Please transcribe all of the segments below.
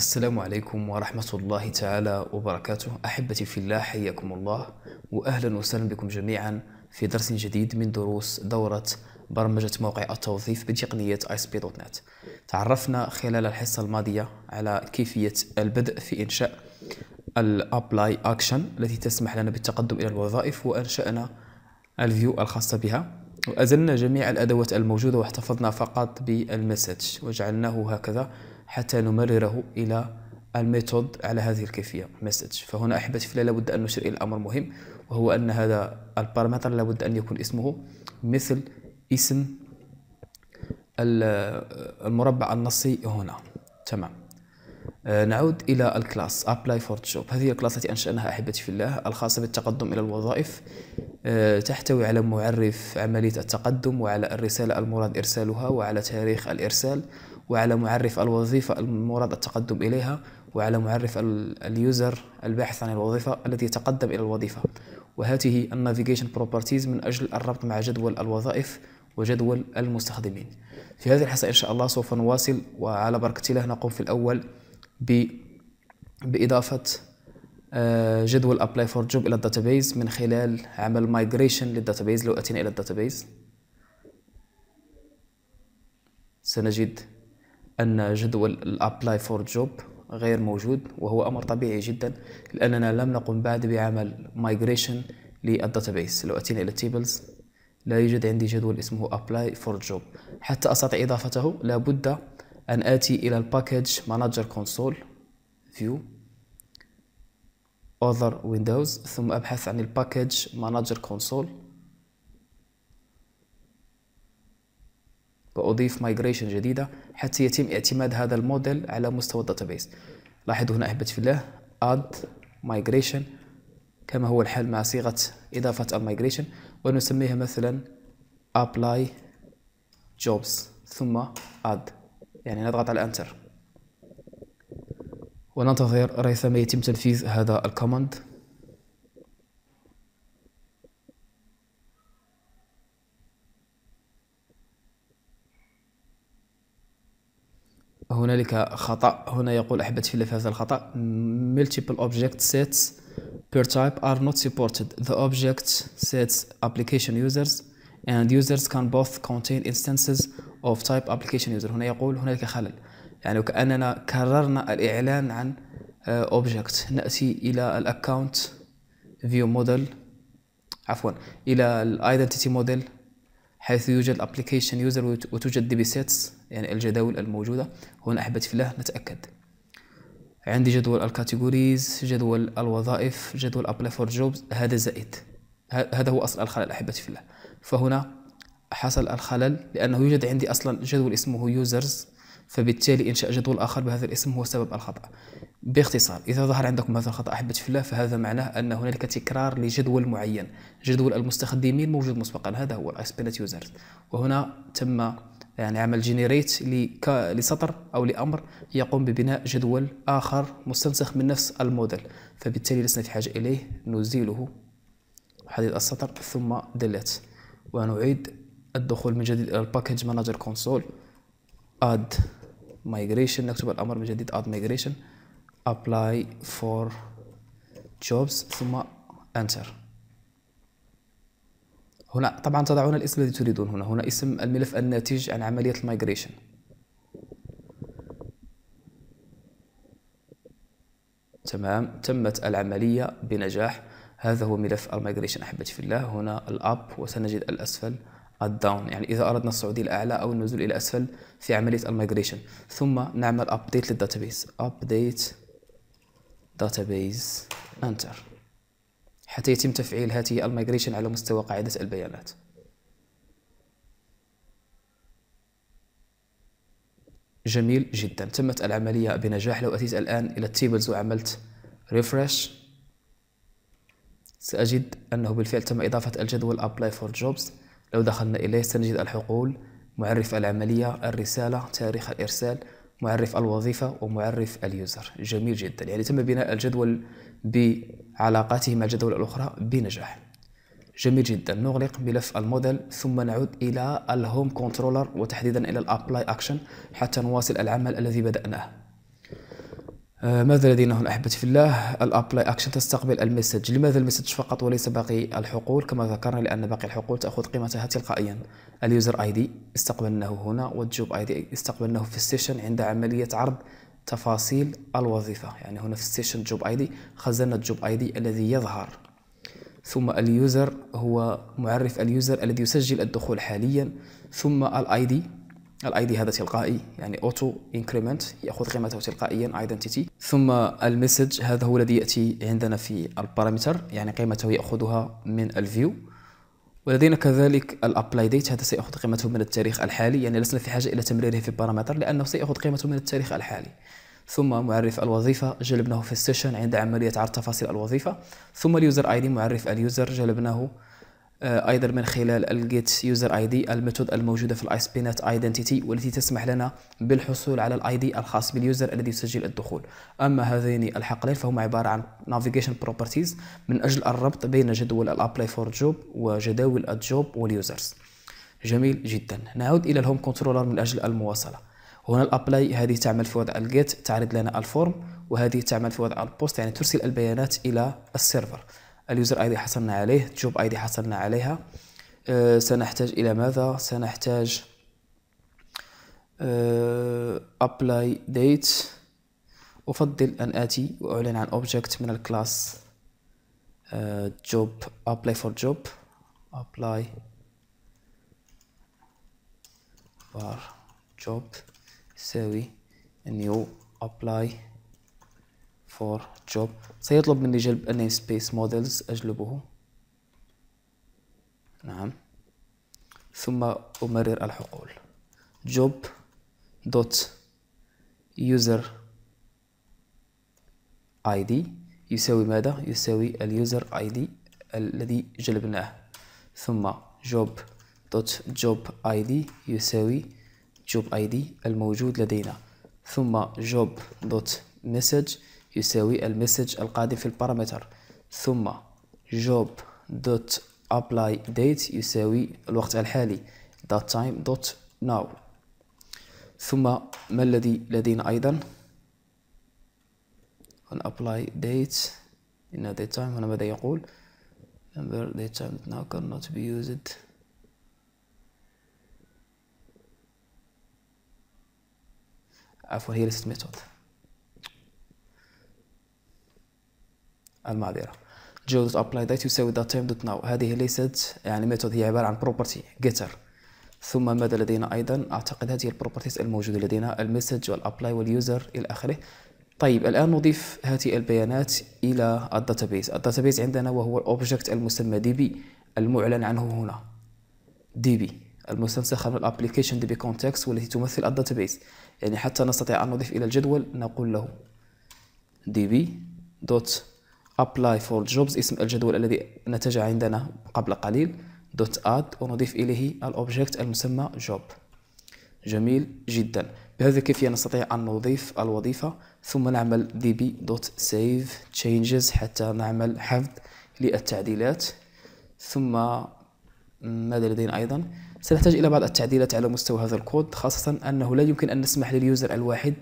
السلام عليكم ورحمة الله تعالى وبركاته أحبتي في الله حياكم الله وأهلا وسهلا بكم جميعا في درس جديد من دروس دورة برمجة موقع التوظيف بتقنية ISP.NET دوت نت تعرفنا خلال الحصة الماضية على كيفية البدء في إنشاء الابلاي اكشن التي تسمح لنا بالتقدم إلى الوظائف وأنشأنا الفيو الخاصة بها وأزلنا جميع الأدوات الموجودة واحتفظنا فقط بالمسج وجعلناه هكذا حتى نمرره إلى الميثود على هذه الكيفية مسج فهنا أحبتي فلا لابد أن نشير إلى أمر مهم وهو أن هذا البارامتر لابد أن يكون اسمه مثل اسم المربع النصي هنا تمام آه، نعود إلى الكلاس ابلاي فور جوب هذه الكلاس التي أنشأناها أحبتي في الله الخاصة بالتقدم إلى الوظائف آه، تحتوي على معرف عملية التقدم وعلى الرسالة المراد إرسالها وعلى تاريخ الإرسال وعلى معرف الوظيفة المراد التقدم إليها وعلى معرف اليوزر الباحث عن الوظيفة الذي يتقدم إلى الوظيفة وهذه النافيجيشن بروبرتيز من أجل الربط مع جدول الوظائف وجدول المستخدمين في هذه الحصة إن شاء الله سوف نواصل وعلى بركة الله نقوم في الأول ب... بإضافة آه، جدول apply for job إلى الداتابيز من خلال عمل migration للداتابيز لو أتينا إلى الداتابيز سنجد أن جدول الأبلاي فور جوب غير موجود وهو أمر طبيعي جدا لأننا لم نقم بعد بعمل مايجريشن للداتابيس لو أتينا إلى تيبلز لا يوجد عندي جدول اسمه ابلاي فور جوب حتى أستطيع إضافته لابد أن آتي إلى الباكج مانجر كونسول فيو اوذر ويندوز ثم أبحث عن الباكج مانجر كونسول وأضيف مايجريشن جديدة حتى يتم اعتماد هذا الموديل على مستوى الداتابيس لاحظوا هنا أحبتي في الله add migration كما هو الحال مع صيغة إضافة المايجريشن ونسميها مثلا apply jobs ثم add يعني نضغط على enter وننتظر ريثما يتم تنفيذ هذا الكوماند هنالك خطا هنا يقول احبتي في هذا الخطا multiple object sets per type are not supported the object sets application users and users can both contain instances of type application user هنا يقول هنالك خلل يعني وكاننا كررنا الاعلان عن object ناتي الى الاكونت view model عفوا الى الايدنتيتي موديل حيث يوجد application يوزر وتوجد دي بي سيتس يعني الجداول الموجودة هنا أحبت في الله نتأكد عندي جدول الكاتيجوريز جدول الوظائف جدول ابلاي فور جوبز هذا زائد هذا هو أصل الخلل أحبتي في الله فهنا حصل الخلل لأنه يوجد عندي أصلا جدول اسمه يوزرز فبالتالي إنشاء جدول آخر بهذا الاسم هو سبب الخطأ باختصار إذا ظهر عندكم هذا الخطأ أحبتي في الله فهذا معناه أن هنالك تكرار لجدول معين جدول المستخدمين موجود مسبقا هذا هو الاسبينت يوزرز وهنا تم يعني عمل جينيريت لسطر او لامر يقوم ببناء جدول اخر مستنسخ من نفس الموديل فبالتالي لسنا في حاجه اليه نزيله حديد السطر ثم ديليت ونعيد الدخول من جديد الى الباكج مانجر كونسول اد migration نكتب الأمر من جديد add migration apply for jobs ثم enter هنا طبعا تضعون الاسم الذي تريدون هنا هنا اسم الملف الناتج عن عملية المايجريشن تمام تمت العملية بنجاح هذا هو ملف المايجريشن أحبتي في الله هنا الأب وسنجد الأسفل الداون يعني اذا اردنا الصعود الى اعلى او النزول الى اسفل في عمليه المايجريشن ثم نعمل ابديت للداتابيز ابديت داتابيز انتر حتى يتم تفعيل هذه المايجريشن على مستوى قاعده البيانات جميل جدا تمت العملية بنجاح لو أتيت الآن إلى التيبلز وعملت ريفرش سأجد أنه بالفعل تم إضافة الجدول ابلاي فور جوبز لو دخلنا إليه سنجد الحقول معرف العملية الرسالة تاريخ الإرسال معرف الوظيفة ومعرف اليوزر جميل جدا يعني تم بناء الجدول بعلاقاته مع الجدول الأخرى بنجاح جميل جدا نغلق ملف الموديل ثم نعود إلى الهوم كنترولر وتحديدا إلى الأبلاي أكشن حتى نواصل العمل الذي بدأناه آه، ماذا لدينا هنا احبتي في الله الابلاي اكشن تستقبل المسج لماذا المسج فقط وليس باقي الحقول كما ذكرنا لان باقي الحقول تاخذ قيمتها تلقائيا اليوزر اي دي استقبلناه هنا والجوب اي دي استقبلناه في السيشن عند عمليه عرض تفاصيل الوظيفه يعني هنا في السيشن جوب اي دي خزنا الجوب اي دي الذي يظهر ثم اليوزر هو معرف اليوزر الذي يسجل الدخول حاليا ثم الاي دي الاي دي هذا تلقائي يعني اوتو انكريمنت ياخذ قيمته تلقائيا ايدنتيتي ثم المسج هذا هو الذي ياتي عندنا في البارامتر يعني قيمته ياخذها من الفيو ولدينا كذلك الابلاي ديت هذا سيأخذ قيمته من التاريخ الحالي يعني لسنا في حاجة إلى تمريره في البارامتر لأنه سيأخذ قيمته من التاريخ الحالي ثم معرف الوظيفة جلبناه في السيشن عند عملية عرض تفاصيل الوظيفة ثم اليوزر اي دي معرف اليوزر جلبناه آه، ايضا من خلال الجيت يوزر اي دي الميثود الموجوده في الايس بينات ايدنتيتي والتي تسمح لنا بالحصول على الاي دي الخاص باليوزر الذي يسجل الدخول اما هذين الحقلين فهما عباره عن نافيجيشن بروبرتيز من اجل الربط بين جدول الابلاي فور جوب وجداول الجوب واليوزرز جميل جدا نعود الى الهوم كنترولر من اجل المواصله هنا الابلاي هذه تعمل في وضع الجيت تعرض لنا الفورم وهذه تعمل في وضع البوست يعني ترسل البيانات الى السيرفر اليوزر اي دي حصلنا عليه جوب اي دي حصلنا عليها أه، سنحتاج الى ماذا سنحتاج ابلاي أه، ديت افضل ان اتي واعلن عن اوبجكت من الكلاس جوب ابلاي فور جوب ابلاي بار جوب يساوي نيو ابلاي for job سيطلب مني جلب a namespace models أجلبه نعم ثم أمرر الحقول job dot user id يساوي ماذا؟ يساوي اليوزر id الذي جلبناه ثم job dot job id يساوي job id الموجود لدينا ثم job dot message يساوي المسج القادم في البارامتر ثم job dot apply date يساوي الوقت الحالي dot time dot now ثم ما الذي لدينا أيضا on apply date in the time هنا ماذا يقول number the time now cannot be used عفوا هي ليست method المعذره جو دوت ابلاي دايت يساوي دوت تايم دوت ناو هذه ليست يعني ميثود هي عباره عن بروبرتي جيتر ثم ماذا لدينا ايضا اعتقد هذه البروبرتيز الموجوده لدينا المسج والابلاي واليوزر الى اخره طيب الان نضيف هذه البيانات الى الداتابيز الداتابيز عندنا وهو الاوبجكت المسمى دي بي المعلن عنه هنا دي بي المستنسخه من الابليكيشن دي بي كونتكست والتي تمثل الداتابيز يعني حتى نستطيع ان نضيف الى الجدول نقول له دي بي دوت apply for jobs اسم الجدول الذي نتج عندنا قبل قليل dot add ونضيف إليه الأوبجكت المسمى job جميل جدا بهذا كيف نستطيع أن نضيف الوظيفة ثم نعمل db.save changes حتى نعمل حفظ للتعديلات ثم ماذا لدينا أيضا سنحتاج إلى بعض التعديلات على مستوى هذا الكود خاصة أنه لا يمكن أن نسمح لليوزر الواحد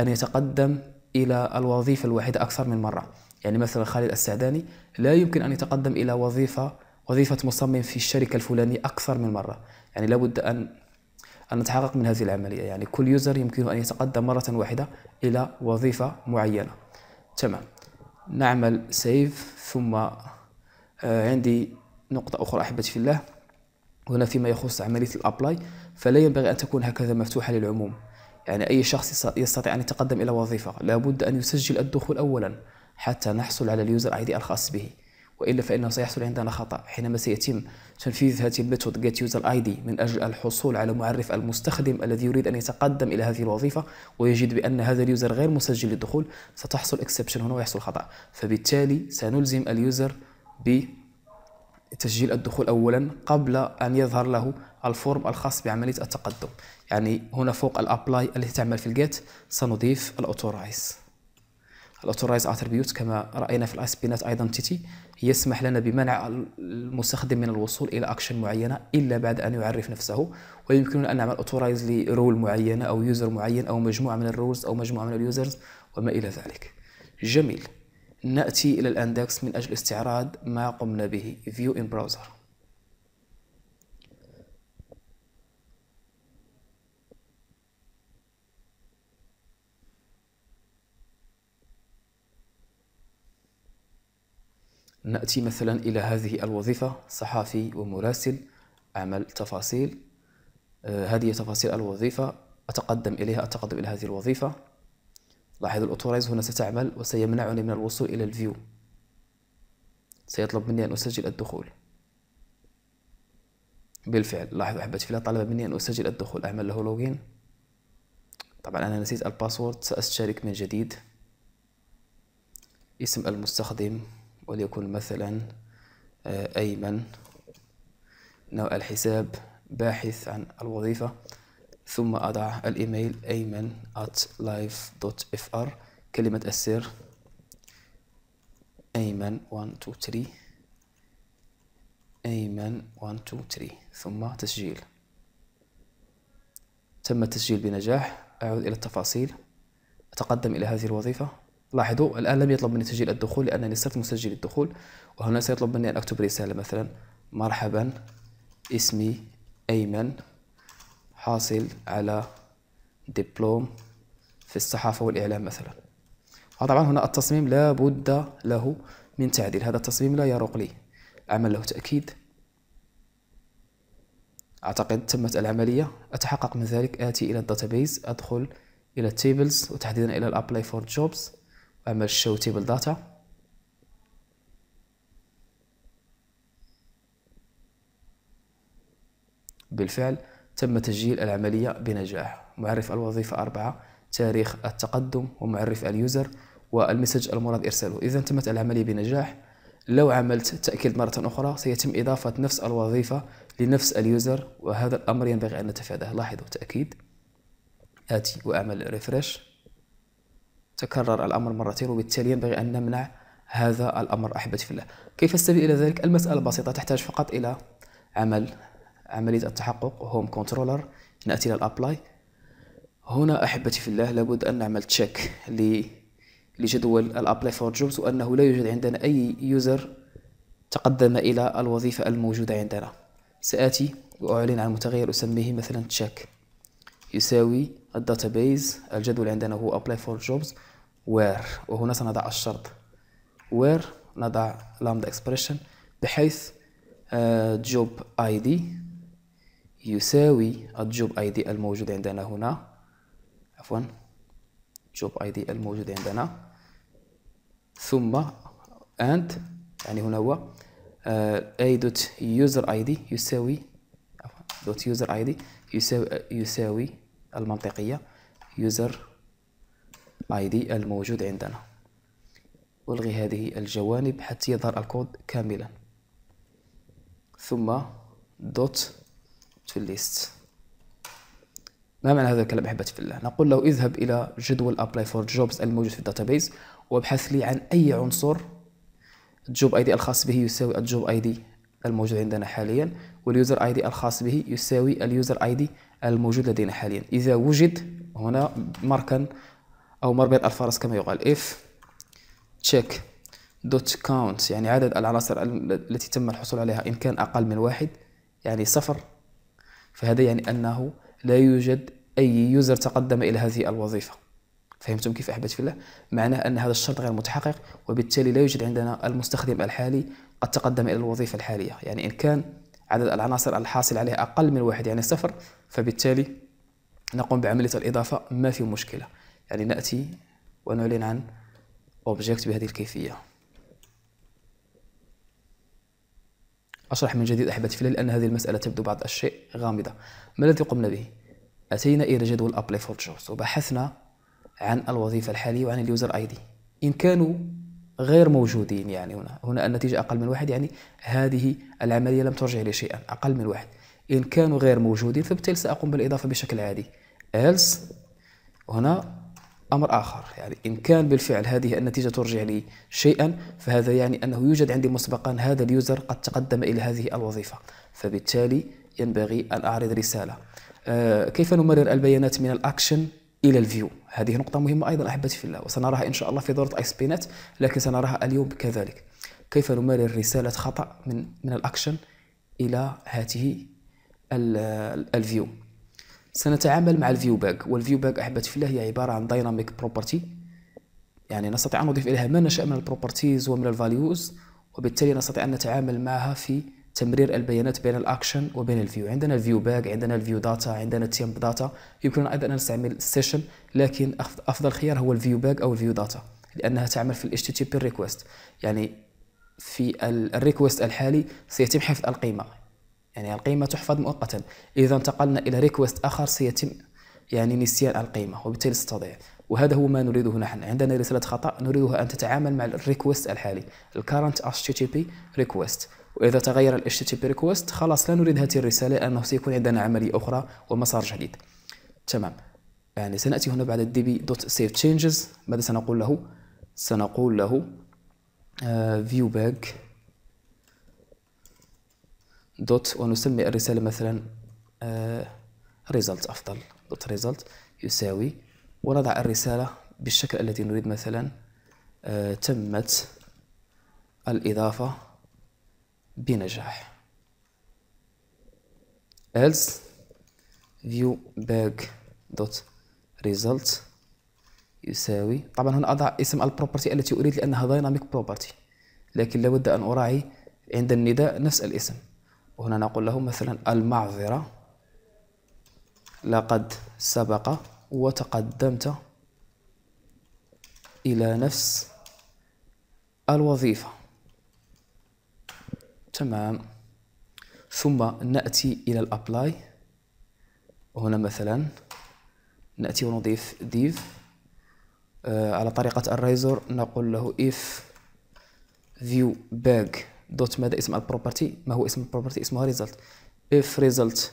أن يتقدم إلى الوظيفة الواحدة أكثر من مرة يعني مثلا خالد السعداني لا يمكن أن يتقدم إلى وظيفة وظيفة مصمم في الشركة الفلانية أكثر من مرة يعني لابد أن أن نتحقق من هذه العملية يعني كل يوزر يمكنه أن يتقدم مرة واحدة إلى وظيفة معينة تمام نعمل سيف ثم آه، عندي نقطة أخرى أحبتي في الله هنا فيما يخص عملية الأبلاي فلا ينبغي أن تكون هكذا مفتوحة للعموم يعني أي شخص يستطيع أن يتقدم إلى وظيفة لابد أن يسجل الدخول أولا حتى نحصل على اليوزر اي دي الخاص به والا فانه سيحصل عندنا خطا حينما سيتم تنفيذ هذه الميثود جيت يوزر اي دي من اجل الحصول على معرف المستخدم الذي يريد ان يتقدم الى هذه الوظيفه ويجد بان هذا اليوزر غير مسجل للدخول ستحصل اكسبشن هنا ويحصل خطا فبالتالي سنلزم اليوزر ب تسجيل الدخول اولا قبل ان يظهر له الفورم الخاص بعمليه التقدم يعني هنا فوق الابلاي التي تعمل في الجيت سنضيف الاوتورايز الاوثورايز اتربيوت كما راينا في نت ايدنتيتي يسمح لنا بمنع المستخدم من الوصول الى اكشن معينه الا بعد ان يعرف نفسه ويمكننا ان نعمل اوثورايز لرول معينه او يوزر معين او مجموعه من الرولز او مجموعه من اليوزرز وما الى ذلك جميل ناتي الى الاندكس من اجل استعراض ما قمنا به فيو ان براوزر نأتي مثلا إلى هذه الوظيفة صحفي ومراسل أعمل تفاصيل آه، هذه تفاصيل الوظيفة أتقدم إليها أتقدم إلى هذه الوظيفة لاحظ الأوتورايز هنا ستعمل وسيمنعني من الوصول إلى الفيو سيطلب مني أن أسجل الدخول بالفعل لاحظ أحبتي فلا طلب مني أن أسجل الدخول أعمل له لوجين طبعا أنا نسيت الباسورد سأشترك من جديد اسم المستخدم وليكن مثلا آه، أيمن نوع الحساب باحث عن الوظيفة ثم أضع الإيميل أيمن at live.fr كلمة السر أيمن 123 أيمن 123 ثم تسجيل تم التسجيل بنجاح أعود إلى التفاصيل أتقدم إلى هذه الوظيفة لاحظوا الآن لم يطلب مني تسجيل الدخول لأنني صرت مسجل الدخول وهنا سيطلب مني أن أكتب رسالة مثلا مرحبا اسمي أيمن حاصل على دبلوم في الصحافة والإعلام مثلا وطبعا هنا التصميم لا بد له من تعديل هذا التصميم لا يروق لي أعمل له تأكيد أعتقد تمت العملية أتحقق من ذلك آتي إلى الداتابيز أدخل إلى التيبلز وتحديدا إلى الأبلاي فور جوبز اعمل شو تيبل داتا بالفعل تم تسجيل العملية بنجاح معرف الوظيفة أربعة تاريخ التقدم ومعرف اليوزر والمسج المراد إرساله إذا تمت العملية بنجاح لو عملت تأكيد مرة أخرى سيتم إضافة نفس الوظيفة لنفس اليوزر وهذا الأمر ينبغي أن نتفاداه لاحظوا تأكيد آتي وأعمل ريفرش تكرر الأمر مرتين وبالتالي ينبغي أن نمنع هذا الأمر أحبتي في الله كيف السبيل إلى ذلك؟ المسألة بسيطة تحتاج فقط إلى عمل عملية التحقق هوم كنترولر نأتي إلى الأبلاي هنا أحبتي في الله لابد أن نعمل تشيك لجدول الأبلاي فور جوبز وأنه لا يوجد عندنا أي يوزر تقدم إلى الوظيفة الموجودة عندنا سآتي وأعلن عن متغير أسميه مثلا تشيك يساوي الداتابيز الجدول عندنا هو apply for jobs وير وهنا سنضع الشرط وير نضع لامدا اكسبريشن بحيث جوب اي دي يساوي الجوب اي دي الموجود عندنا هنا عفوا جوب اي دي الموجود عندنا ثم اند يعني هنا هو اي دوت يوزر اي دي يساوي دوت يوزر اي دي يساوي آه، يساوي المنطقيه يوزر ID الموجود عندنا ألغي هذه الجوانب حتى يظهر الكود كاملا ثم دوت to list ما معنى هذا الكلام أحبتي في الله نقول له اذهب إلى جدول apply for jobs الموجود في الداتابيز وابحث لي عن أي عنصر الجوب اي دي الخاص به يساوي الجوب اي دي الموجود عندنا حاليا واليوزر اي دي الخاص به يساوي اليوزر اي دي الموجود لدينا حاليا اذا وجد هنا ماركا أو مربط الفرس كما يقال if check dot count يعني عدد العناصر التي تم الحصول عليها إن كان أقل من واحد يعني صفر فهذا يعني أنه لا يوجد أي يوزر تقدم إلى هذه الوظيفة فهمتم كيف أحبتي في الله؟ معناه أن هذا الشرط غير متحقق وبالتالي لا يوجد عندنا المستخدم الحالي قد تقدم إلى الوظيفة الحالية يعني إن كان عدد العناصر الحاصل عليها أقل من واحد يعني صفر فبالتالي نقوم بعملية الإضافة ما في مشكلة يعني نأتي ونعلن عن أوبجيكت بهذه الكيفية أشرح من جديد أحبتي في الليل أن هذه المسألة تبدو بعض الشيء غامضة ما الذي قمنا به؟ أتينا إلى جدول apply for jobs وبحثنا عن الوظيفة الحالية وعن اليوزر اي دي إن كانوا غير موجودين يعني هنا هنا النتيجة أقل من واحد يعني هذه العملية لم ترجع لي شيئا أقل من واحد إن كانوا غير موجودين فبالتالي سأقوم بالإضافة بشكل عادي else هنا أمر آخر يعني إن كان بالفعل هذه النتيجة ترجع لي شيئا فهذا يعني أنه يوجد عندي مسبقا هذا اليوزر قد تقدم إلى هذه الوظيفة فبالتالي ينبغي أن أعرض رسالة آه كيف نمرر البيانات من الأكشن إلى الفيو هذه نقطة مهمة أيضا أحبتي في الله وسنراها إن شاء الله في دورة أيس بينات لكن سنراها اليوم كذلك كيف نمرر رسالة خطأ من من الأكشن إلى هاته الفيو سنتعامل مع الفيو باج والفيو باج احبتي في الله هي عباره عن دايناميك بروبرتي يعني نستطيع ان نضيف اليها ما نشاء من البروبرتيز ومن الفاليوز وبالتالي نستطيع ان نتعامل معها في تمرير البيانات بين الاكشن وبين الفيو عندنا الفيو باج عندنا الفيو داتا عندنا التيمب داتا يمكننا ايضا ان نستعمل السيشن لكن افضل خيار هو الفيو باج او الفيو داتا لانها تعمل في ال HTTP ريكويست يعني في الريكوست الحالي سيتم حفظ القيمه يعني القيمة تحفظ مؤقتا إذا انتقلنا إلى ريكوست آخر سيتم يعني نسيان القيمة وبالتالي ستضيع وهذا هو ما نريده نحن عندنا رسالة خطأ نريدها أن تتعامل مع الريكوست الحالي الكارنت HTTP ريكوست وإذا تغير ال HTTP ريكوست خلاص لا نريد هذه الرسالة لأنه سيكون عندنا عملية أخرى ومسار جديد تمام يعني سنأتي هنا بعد الدي بي دوت سيف تشينجز ماذا سنقول له سنقول له uh, view back دوت ونسمي الرسالة مثلا ريزلت آه، أفضل دوت ريزلت يساوي ونضع الرسالة بالشكل الذي نريد مثلا آه، تمت الإضافة بنجاح else view back dot result يساوي طبعا هنا أضع اسم البروبرتي التي أريد لأنها دايناميك بروبرتي لكن لابد أن أراعي عند النداء نفس الاسم وهنا نقول له مثلا المعذرة لقد سبق وتقدمت إلى نفس الوظيفة تمام ثم نأتي إلى الأبلاي وهنا مثلا نأتي ونضيف ديف آه، على طريقة الريزور نقول له if view bag دوت ماذا اسم البروبرتي ما هو اسم البروبرتي اسمها ريزلت اف ريزلت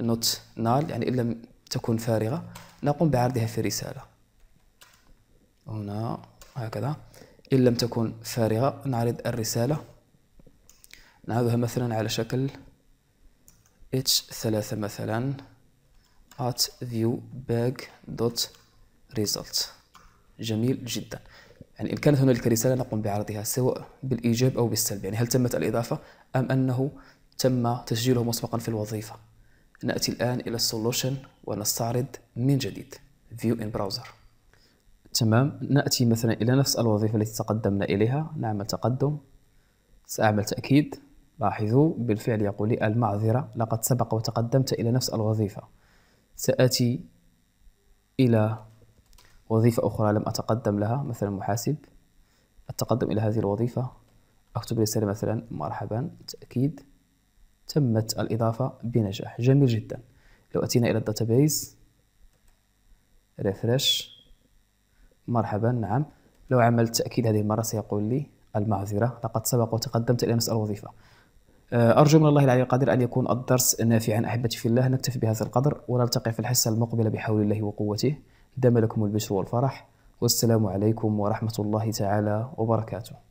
نوت نال يعني إن لم تكن فارغة نقوم بعرضها في رسالة هنا هكذا إن لم تكن فارغة نعرض الرسالة نعرضها مثلا على شكل h3 مثلا at result جميل جدا يعني إن كانت هنالك رسالة نقوم بعرضها سواء بالإيجاب أو بالسلب يعني هل تمت الإضافة أم أنه تم تسجيله مسبقا في الوظيفة نأتي الآن إلى السولوشن ونستعرض من جديد فيو إن براوزر تمام نأتي مثلا إلى نفس الوظيفة التي تقدمنا إليها نعمل تقدم سأعمل تأكيد لاحظوا بالفعل يقول لي المعذرة لقد سبق وتقدمت إلى نفس الوظيفة سآتي إلى وظيفة أخرى لم أتقدم لها مثلا محاسب أتقدم إلى هذه الوظيفة أكتب رسالة مثلا مرحبا تأكيد تمت الإضافة بنجاح جميل جدا لو أتينا إلى الداتابيز ريفرش مرحبا نعم لو عملت تأكيد هذه المرة سيقول لي المعذرة لقد سبق وتقدمت إلى نفس الوظيفة آه، أرجو من الله العلي القادر أن يكون الدرس نافعا أحبتي في الله نكتفي بهذا القدر ونلتقي في الحصة المقبلة بحول الله وقوته دام لكم البشر والفرح والسلام عليكم ورحمة الله تعالى وبركاته